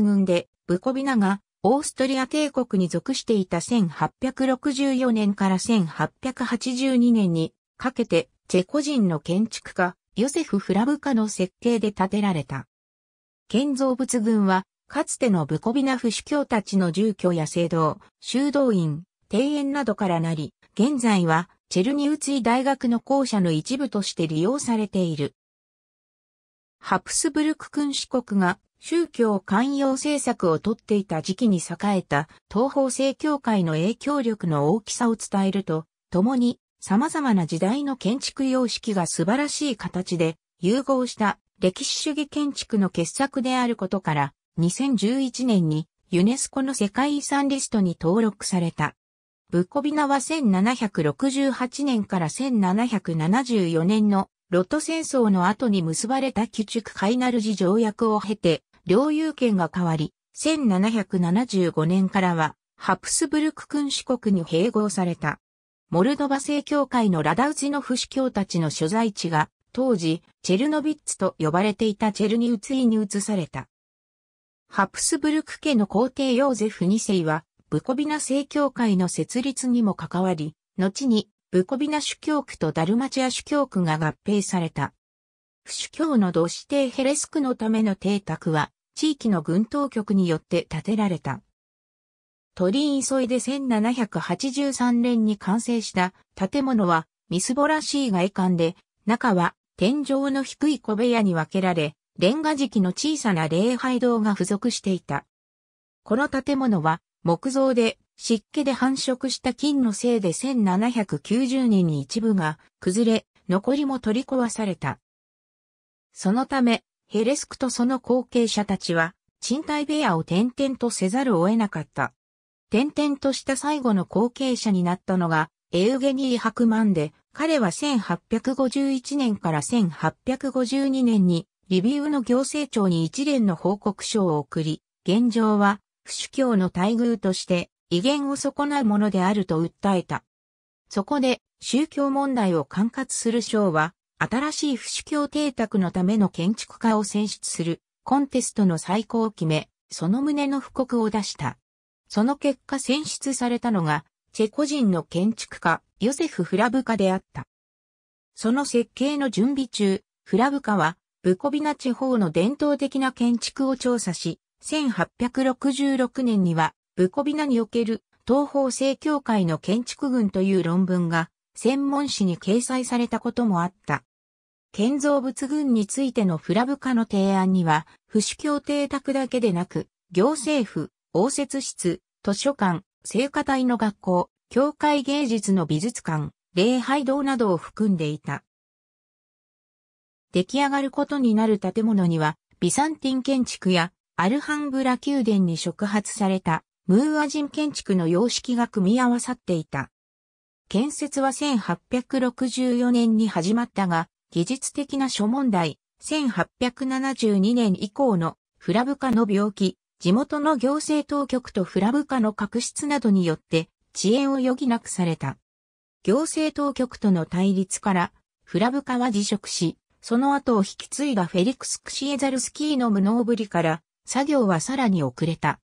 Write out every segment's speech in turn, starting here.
軍で、ブコビナが、オーストリア帝国に属していた1864年から1882年にかけて、チェコ人の建築家、ヨセフ・フラブカの設計で建てられた。建造物群は、かつてのブコビナフ主教たちの住居や聖堂、修道院、庭園などからなり、現在は、チェルニウツィ大学の校舎の一部として利用されている。ハプスブルク君主国が宗教寛容政策をとっていた時期に栄えた東方正教会の影響力の大きさを伝えると、共に様々な時代の建築様式が素晴らしい形で融合した歴史主義建築の傑作であることから、2011年にユネスコの世界遺産リストに登録された。ブッコビナは1768年から1774年のロット戦争の後に結ばれた旧築カイナルジ条約を経て、領有権が変わり、1775年からは、ハプスブルク君主国に併合された。モルドバ正教会のラダウジノフ主教たちの所在地が、当時、チェルノビッツと呼ばれていたチェルニウツイに移された。ハプスブルク家の皇帝ヨーゼフ2世は、ブコビナ正教会の設立にも関わり、後に、ブコビナ主教区とダルマチア主教区が合併された。不主教の土指定ヘレスクのための邸宅は、地域の軍当局によって建てられた。鳥居急いで1783年に完成した建物は、みすぼらしい外観で、中は天井の低い小部屋に分けられ、レンガ敷の小さな礼拝堂が付属していた。この建物は木造で湿気で繁殖した金のせいで1790年に一部が崩れ、残りも取り壊された。そのため、ヘレスクとその後継者たちは、賃貸部屋を転々とせざるを得なかった。転々とした最後の後継者になったのが、エウゲニー・ハクマンで、彼は1851年から1852年に、リビウの行政庁に一連の報告書を送り、現状は、不主教の待遇として、威厳を損なうものであると訴えた。そこで、宗教問題を管轄する省は、新しい不死教邸宅のための建築家を選出するコンテストの最高を決め、その旨の布告を出した。その結果選出されたのが、チェコ人の建築家、ヨセフ・フラブカであった。その設計の準備中、フラブカは、ブコビナ地方の伝統的な建築を調査し、1866年には、ブコビナにおける東方正教会の建築群という論文が、専門誌に掲載されたこともあった。建造物群についてのフラブ化の提案には、府主協定宅だけでなく、行政府、応接室、図書館、聖火隊の学校、教会芸術の美術館、礼拝堂などを含んでいた。出来上がることになる建物には、ビサンティン建築やアルハンブラ宮殿に触発されたムーア人建築の様式が組み合わさっていた。建設は1864年に始まったが、技術的な諸問題、1872年以降のフラブカの病気、地元の行政当局とフラブカの確執などによって遅延を余儀なくされた。行政当局との対立から、フラブカは辞職し、その後を引き継いだフェリクス・クシエザルスキーの無能ぶりから、作業はさらに遅れた。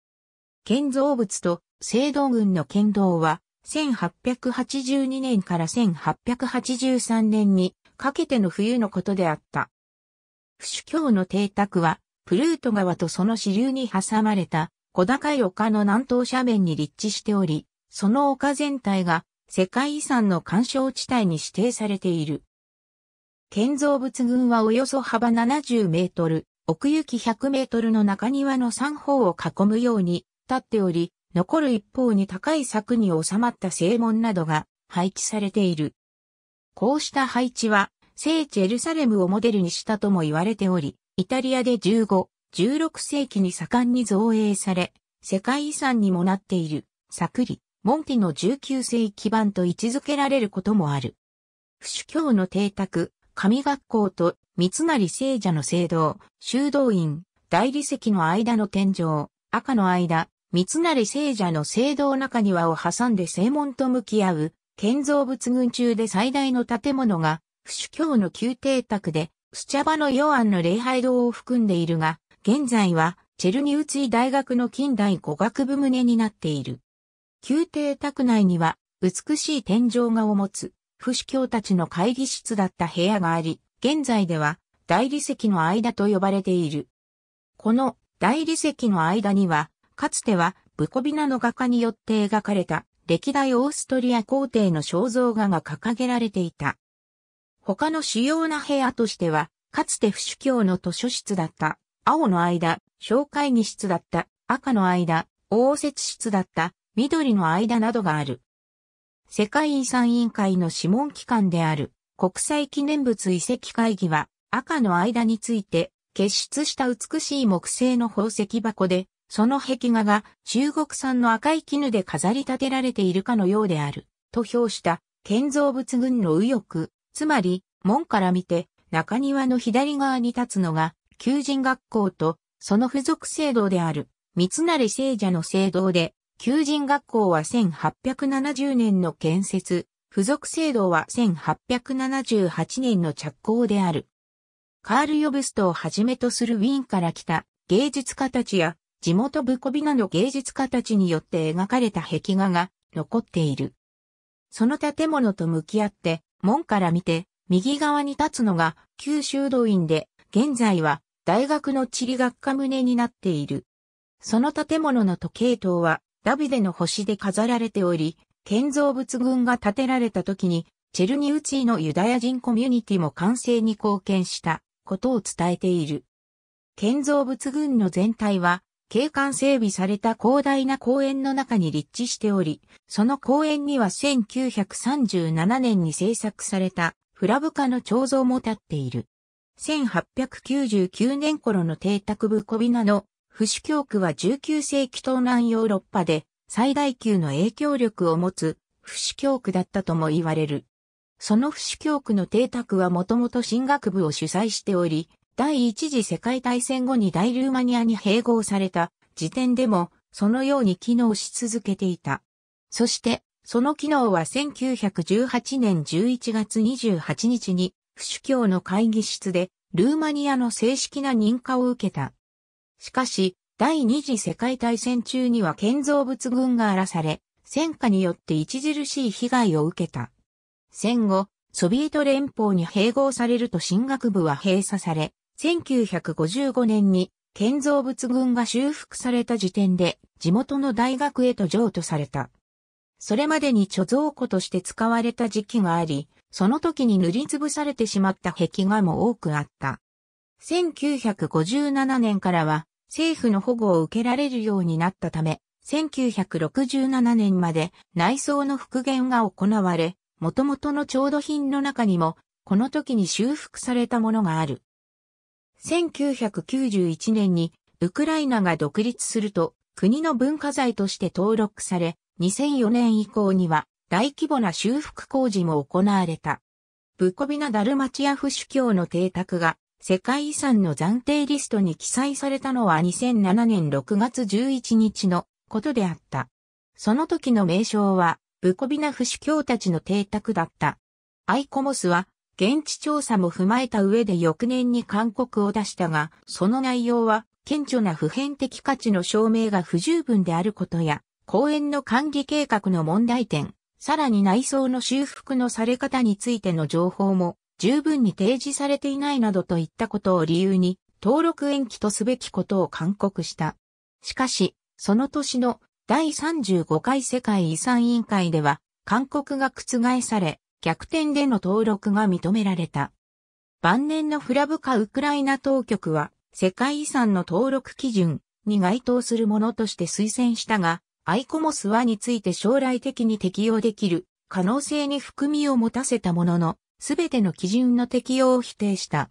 建造物と制度群の剣道は、1882年から1883年にかけての冬のことであった。不主教の邸宅は、プルート川とその支流に挟まれた小高い丘の南東斜面に立地しており、その丘全体が世界遺産の干渉地帯に指定されている。建造物群はおよそ幅70メートル、奥行き100メートルの中庭の3方を囲むように立っており、残る一方に高い柵に収まった正門などが配置されている。こうした配置は、聖地エルサレムをモデルにしたとも言われており、イタリアで15、16世紀に盛んに造営され、世界遺産にもなっている、サクリ、モンティの19世紀版と位置づけられることもある。不主教の邸宅、神学校と三成聖者の聖堂、修道院、大理石の間の天井、赤の間、三成聖者の聖堂中庭を挟んで正門と向き合う、建造物群中で最大の建物が、不主教の宮廷宅で、スチャバのヨアンの礼拝堂を含んでいるが、現在は、チェルニウツィ大学の近代語学部棟になっている。宮廷宅内には、美しい天井画を持つ、不主教たちの会議室だった部屋があり、現在では、大理石の間と呼ばれている。この大理石の間には、かつては、ブコビナの画家によって描かれた歴代オーストリア皇帝の肖像画が掲げられていた。他の主要な部屋としては、かつて不主教の図書室だった、青の間、小会議室だった、赤の間、応接室だった、緑の間などがある。世界遺産委員会の諮問機関である国際記念物遺跡会議は赤の間について結出した美しい木製の宝石箱でその壁画が中国産の赤い絹で飾り立てられているかのようである、と評した建造物群の右翼、つまり門から見て中庭の左側に立つのが求人学校とその付属制度である三成聖者の聖堂で、求人学校は1870年の建設、付属制度は1878年の着工である。カール・ヨブストをはじめとするウィーンから来た芸術家たちや地元ブコビナの芸術家たちによって描かれた壁画が残っている。その建物と向き合って、門から見て、右側に立つのが九州道院で、現在は大学の地理学科棟になっている。その建物の時計塔はダビデの星で飾られており、建造物群が建てられた時に、チェルニウツィのユダヤ人コミュニティも完成に貢献したことを伝えている。建造物群の全体は景観整備された広大な公園の中に立地しており、その公園には1937年に制作されたフラブカの彫像も立っている。1899年頃の邸宅ブコビナの不死教区は19世紀東南ヨーロッパで最大級の影響力を持つ不死教区だったとも言われる。その不死教区の邸宅はもともと進学部を主催しており、第一次世界大戦後に大ルーマニアに併合された時点でもそのように機能し続けていた。そして、その機能は1918年11月28日に、不主教の会議室で、ルーマニアの正式な認可を受けた。しかし、第二次世界大戦中には建造物群が荒らされ、戦火によって著しい被害を受けた。戦後、ソビエト連邦に併合されると進学部は閉鎖され、1955年に建造物群が修復された時点で地元の大学へと譲渡された。それまでに貯蔵庫として使われた時期があり、その時に塗りつぶされてしまった壁画も多くあった。1957年からは政府の保護を受けられるようになったため、1967年まで内装の復元が行われ、元々の調度品の中にも、この時に修復されたものがある。1991年にウクライナが独立すると国の文化財として登録され、2004年以降には大規模な修復工事も行われた。ブコビナ・ダルマチアフ主教の邸宅が世界遺産の暫定リストに記載されたのは2007年6月11日のことであった。その時の名称はブコビナフ主教たちの邸宅だった。アイコモスは現地調査も踏まえた上で翌年に勧告を出したが、その内容は、顕著な普遍的価値の証明が不十分であることや、公園の管理計画の問題点、さらに内装の修復のされ方についての情報も十分に提示されていないなどといったことを理由に登録延期とすべきことを勧告した。しかし、その年の第35回世界遺産委員会では勧告が覆され、逆転での登録が認められた。晩年のフラブカウクライナ当局は、世界遺産の登録基準に該当するものとして推薦したが、アイコモスはについて将来的に適用できる可能性に含みを持たせたものの、すべての基準の適用を否定した。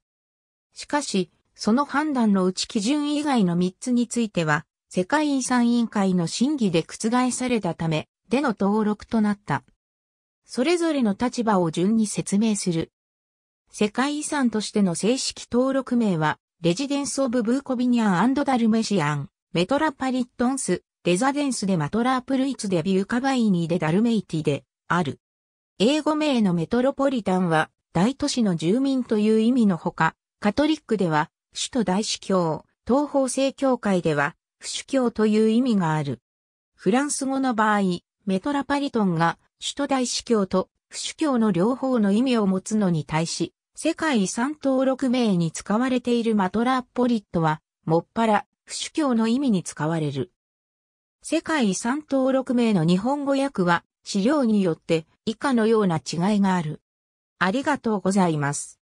しかし、その判断のうち基準以外の3つについては、世界遺産委員会の審議で覆されたため、での登録となった。それぞれの立場を順に説明する。世界遺産としての正式登録名は、レジデンス・オブ・ブーコビニアンダルメシアン、メトラパリットンス、レザデンスデ・マトラープルイツデ・ビューカバイニーデ・ダルメイティで、ある。英語名のメトロポリタンは、大都市の住民という意味のほか、カトリックでは、首都大司教、東方正教会では、不主教という意味がある。フランス語の場合、メトラパリトンが首都大司教と不主教の両方の意味を持つのに対し、世界遺産登録名に使われているマトラーポリットは、もっぱら、不主教の意味に使われる。世界遺産登録名の日本語訳は、資料によって以下のような違いがある。ありがとうございます。